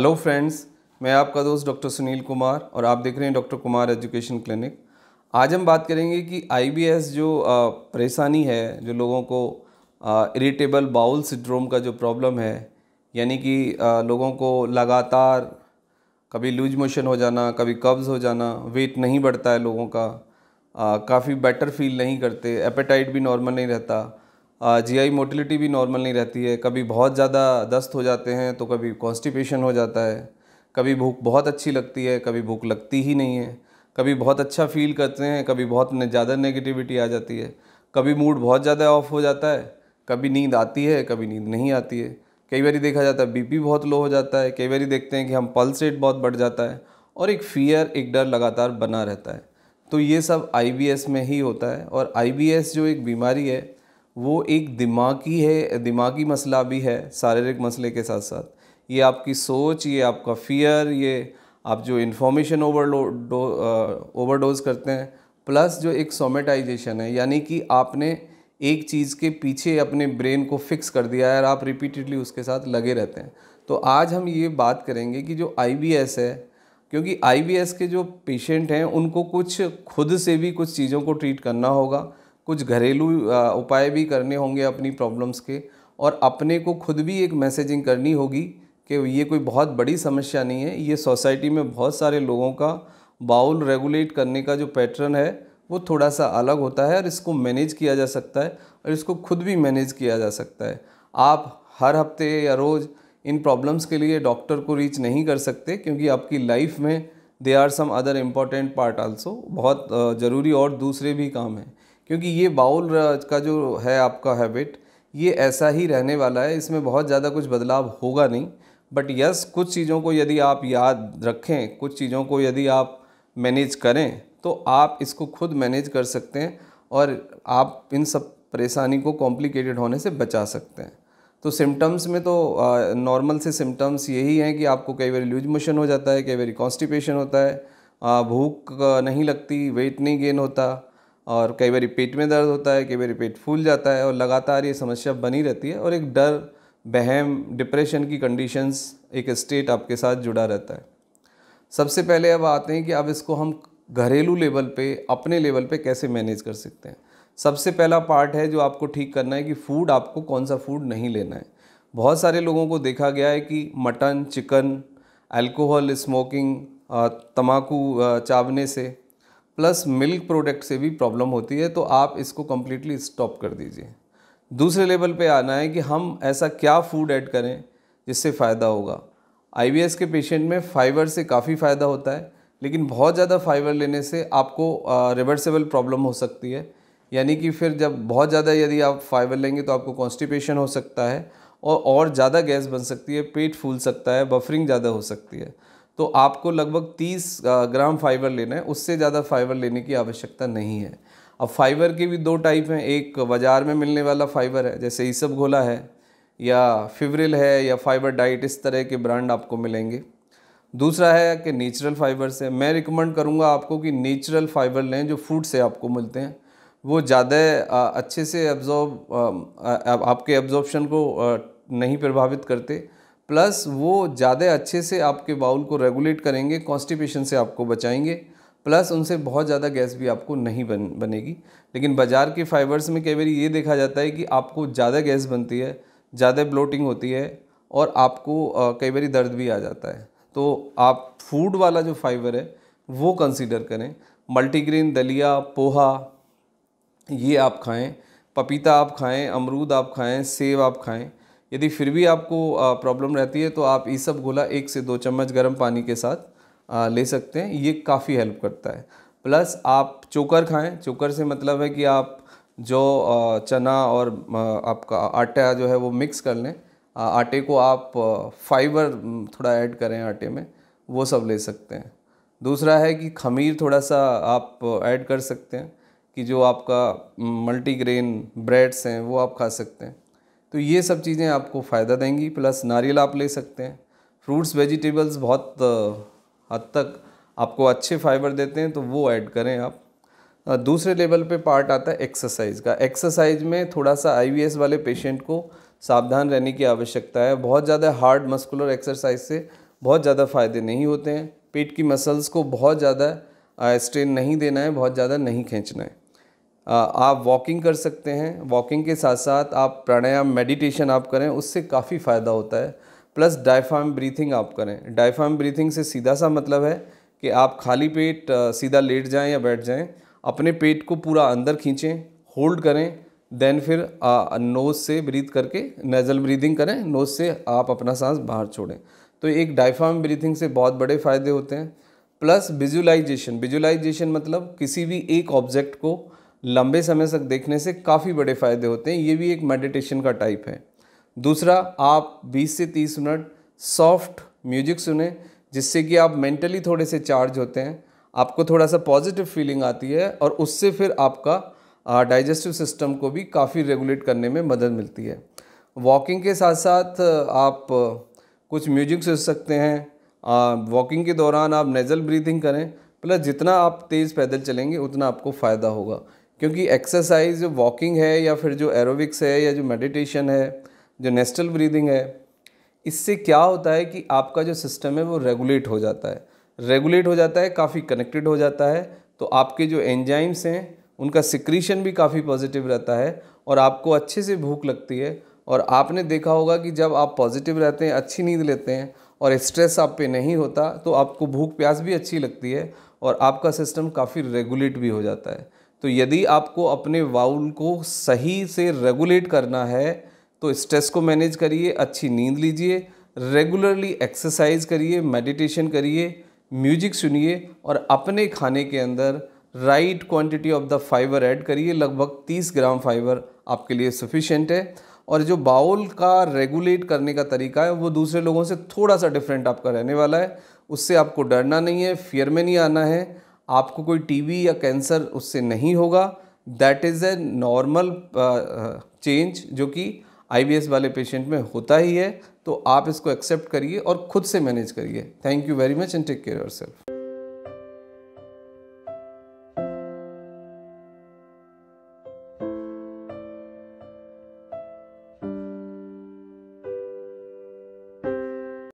hello friends मैं आपका दोस्त डॉक्टर सुनील कुमार और आप देख रहे हैं डॉक्टर कुमार एजुकेशन क्लिनिक आज हम बात करेंगे कि आईबीएस जो परेशानी है जो लोगों को इरिटेबल बाउल सिड्रोम का जो प्रॉब्लम है यानी कि लोगों को लगातार कभी लूज मोशन हो जाना कभी कब्ज़ हो जाना वेट नहीं बढ़ता है लोगों का काफ़ी बेटर फील नहीं करते एपेटाइट भी नॉर्मल नहीं रहता जीआई मोटिलिटी भी नॉर्मल नहीं रहती है कभी बहुत ज़्यादा दस्त हो जाते हैं तो कभी कॉन्स्टिपेशन हो जाता है कभी भूख बहुत अच्छी लगती है कभी भूख लगती ही नहीं है कभी बहुत अच्छा फील करते हैं कभी बहुत ज़्यादा नेगेटिविटी आ जाती है कभी मूड बहुत ज़्यादा ऑफ हो जाता है कभी नींद आती है कभी नींद नहीं आती है कई बार देखा जाता है बीपी बहुत लो हो जाता है कई बार देखते हैं कि हम पल्स रेट बहुत बढ़ जाता है और एक फियर एक डर लगातार बना रहता है तो ये सब आई में ही होता है और आई जो एक बीमारी है वो एक दिमागी है दिमागी मसला भी है शारीरिक मसले के साथ साथ ये आपकी सोच ये आपका फियर ये आप जो इन्फॉर्मेशन ओवरलोड ओवरडोज करते हैं प्लस जो एक सोमेटाइजेशन है यानी कि आपने एक चीज़ के पीछे अपने ब्रेन को फिक्स कर दिया है और आप रिपीटेडली उसके साथ लगे रहते हैं तो आज हम ये बात करेंगे कि जो आई है क्योंकि आई के जो पेशेंट हैं उनको कुछ खुद से भी कुछ चीज़ों को ट्रीट करना होगा कुछ घरेलू उपाय भी करने होंगे अपनी प्रॉब्लम्स के और अपने को खुद भी एक मैसेजिंग करनी होगी कि ये कोई बहुत बड़ी समस्या नहीं है ये सोसाइटी में बहुत सारे लोगों का बाउल रेगुलेट करने का जो पैटर्न है वो थोड़ा सा अलग होता है और इसको मैनेज किया जा सकता है और इसको खुद भी मैनेज किया जा सकता है आप हर हफ्ते या रोज़ इन प्रॉब्लम्स के लिए डॉक्टर को रीच नहीं कर सकते क्योंकि आपकी लाइफ में they are some other important part also बहुत ज़रूरी और दूसरे भी काम हैं क्योंकि ये बाउल का जो है आपका हैबिट ये ऐसा ही रहने वाला है इसमें बहुत ज़्यादा कुछ बदलाव होगा नहीं बट यस कुछ चीज़ों को यदि आप याद रखें कुछ चीज़ों को यदि आप मैनेज करें तो आप इसको खुद मैनेज कर सकते हैं और आप इन सब परेशानी को कॉम्प्लिकेटेड होने से बचा सकते हैं तो सिम्टम्स में तो नॉर्मल से सिम्टम्स यही हैं कि आपको कई बार लूज मोशन हो जाता है कई बार कॉन्स्टिपेशन होता है भूख नहीं लगती वेट नहीं गेन होता और कई बार पेट में दर्द होता है कई बार पेट फूल जाता है और लगातार ये समस्या बनी रहती है और एक डर बहम डिप्रेशन की कंडीशंस एक स्टेट आपके साथ जुड़ा रहता है सबसे पहले अब आते हैं कि अब इसको हम घरेलू लेवल पे अपने लेवल पे कैसे मैनेज कर सकते हैं सबसे पहला पार्ट है जो आपको ठीक करना है कि फ़ूड आपको कौन सा फूड नहीं लेना है बहुत सारे लोगों को देखा गया है कि मटन चिकन अल्कोहल स्मोकिंग तम्बाकू चावने से प्लस मिल्क प्रोडक्ट से भी प्रॉब्लम होती है तो आप इसको कम्प्लीटली स्टॉप कर दीजिए दूसरे लेवल पे आना है कि हम ऐसा क्या फूड ऐड करें जिससे फ़ायदा होगा आई के पेशेंट में फाइबर से काफ़ी फ़ायदा होता है लेकिन बहुत ज़्यादा फाइबर लेने से आपको रिवर्सेबल प्रॉब्लम हो सकती है यानी कि फिर जब बहुत ज़्यादा यदि आप फाइबर लेंगे तो आपको कॉन्स्टिपेशन हो सकता है और और ज़्यादा गैस बन सकती है पेट फूल सकता है बफरिंग ज़्यादा हो सकती है तो आपको लगभग 30 ग्राम फाइबर लेना है उससे ज़्यादा फाइबर लेने की आवश्यकता नहीं है अब फाइबर के भी दो टाइप हैं एक बाज़ार में मिलने वाला फाइबर है जैसे ईसब घोला है या फिवरिल है या फाइबर डाइट इस तरह के ब्रांड आपको मिलेंगे दूसरा है कि नेचुरल फ़ाइबर से मैं रिकमेंड करूँगा आपको कि नेचुरल फाइबर लें जो फूड से आपको मिलते हैं वो ज़्यादा अच्छे से एब्जॉर्ब आपके एब्जॉर्बशन को नहीं प्रभावित करते प्लस वो ज़्यादा अच्छे से आपके बाउल को रेगुलेट करेंगे कॉन्स्टिपेशन से आपको बचाएंगे प्लस उनसे बहुत ज़्यादा गैस भी आपको नहीं बन बनेगी लेकिन बाज़ार के फाइबर्स में कई बार ये देखा जाता है कि आपको ज़्यादा गैस बनती है ज़्यादा ब्लोटिंग होती है और आपको कई बार दर्द भी आ जाता है तो आप फूड वाला जो फाइबर है वो कंसिडर करें मल्टीग्रेन दलिया पोहा ये आप खाएँ पपीता आप खाएँ अमरूद आप खाएँ सेब आप खाएँ यदि फिर भी आपको प्रॉब्लम रहती है तो आप ये सब गोला एक से दो चम्मच गर्म पानी के साथ ले सकते हैं ये काफ़ी हेल्प करता है प्लस आप चोकर खाएं चोकर से मतलब है कि आप जो चना और आपका आटा जो है वो मिक्स कर लें आटे को आप फाइबर थोड़ा ऐड करें आटे में वो सब ले सकते हैं दूसरा है कि खमीर थोड़ा सा आप ऐड कर सकते हैं कि जो आपका मल्टीग्रेन ब्रेड्स हैं वो आप खा सकते हैं तो ये सब चीज़ें आपको फ़ायदा देंगी प्लस नारियल आप ले सकते हैं फ्रूट्स वेजिटेबल्स बहुत हद तक आपको अच्छे फाइबर देते हैं तो वो ऐड करें आप दूसरे लेवल पे पार्ट आता है एक्सरसाइज का एक्सरसाइज में थोड़ा सा आईवीएस वाले पेशेंट को सावधान रहने की आवश्यकता है बहुत ज़्यादा हार्ड मस्कुलर एक्सरसाइज से बहुत ज़्यादा फ़ायदे नहीं होते हैं पेट की मसल्स को बहुत ज़्यादा स्ट्रेन नहीं देना है बहुत ज़्यादा नहीं खींचना है आप वॉकिंग कर सकते हैं वॉकिंग के साथ साथ आप प्राणायाम मेडिटेशन आप करें उससे काफ़ी फ़ायदा होता है प्लस डायफाम ब्रीथिंग आप करें डायफाम ब्रीथिंग से सीधा सा मतलब है कि आप खाली पेट सीधा लेट जाएं या बैठ जाएं अपने पेट को पूरा अंदर खींचें होल्ड करें देन फिर नोज़ से ब्रीथ करके नेजल ब्रीदिंग करें नोज़ से आप अपना सांस बाहर छोड़ें तो एक डायफाम ब्रीथिंग से बहुत बड़े फ़ायदे होते हैं प्लस विजुलाइजेशन विजुलाइजेशन मतलब किसी भी एक ऑब्जेक्ट को लंबे समय तक देखने से काफ़ी बड़े फ़ायदे होते हैं ये भी एक मेडिटेशन का टाइप है दूसरा आप 20 से 30 मिनट सॉफ्ट म्यूजिक सुने जिससे कि आप मेंटली थोड़े से चार्ज होते हैं आपको थोड़ा सा पॉजिटिव फीलिंग आती है और उससे फिर आपका डाइजेस्टिव सिस्टम को भी काफ़ी रेगुलेट करने में मदद मिलती है वॉकिंग के साथ साथ आप कुछ म्यूजिक सुन सकते हैं वॉकिंग के दौरान आप नेज़ल ब्रीथिंग करें प्लस जितना आप तेज़ पैदल चलेंगे उतना आपको फ़ायदा होगा क्योंकि एक्सरसाइज जो वॉकिंग है या फिर जो एरोबिक्स है या जो मेडिटेशन है जो नेस्टल ब्रीदिंग है इससे क्या होता है कि आपका जो सिस्टम है वो रेगुलेट हो जाता है रेगुलेट हो जाता है काफ़ी कनेक्टेड हो जाता है तो आपके जो एंजाइम्स हैं उनका सिक्रीशन भी काफ़ी पॉजिटिव रहता है और आपको अच्छे से भूख लगती है और आपने देखा होगा कि जब आप पॉजिटिव रहते हैं अच्छी नींद लेते हैं और स्ट्रेस आप पे नहीं होता तो आपको भूख प्यास भी अच्छी लगती है और आपका सिस्टम काफ़ी रेगुलेट भी हो जाता है तो यदि आपको अपने वाउल को सही से रेगुलेट करना है तो स्ट्रेस को मैनेज करिए अच्छी नींद लीजिए रेगुलरली एक्सरसाइज करिए मेडिटेशन करिए म्यूजिक सुनिए और अपने खाने के अंदर right quantity of the fibre add करिए लगभग 30 ग्राम फाइबर आपके लिए सफिशेंट है और जो बाउल का रेगुलेट करने का तरीका है वो दूसरे लोगों से थोड़ा सा डिफरेंट आपका रहने वाला है उससे आपको डरना नहीं है फियर में नहीं आना है आपको कोई टीबी या कैंसर उससे नहीं होगा that is a normal change जो कि आईबीएस वाले पेशेंट में होता ही है तो आप इसको एक्सेप्ट करिए और ख़ुद से मैनेज करिए thank you very much and take care your self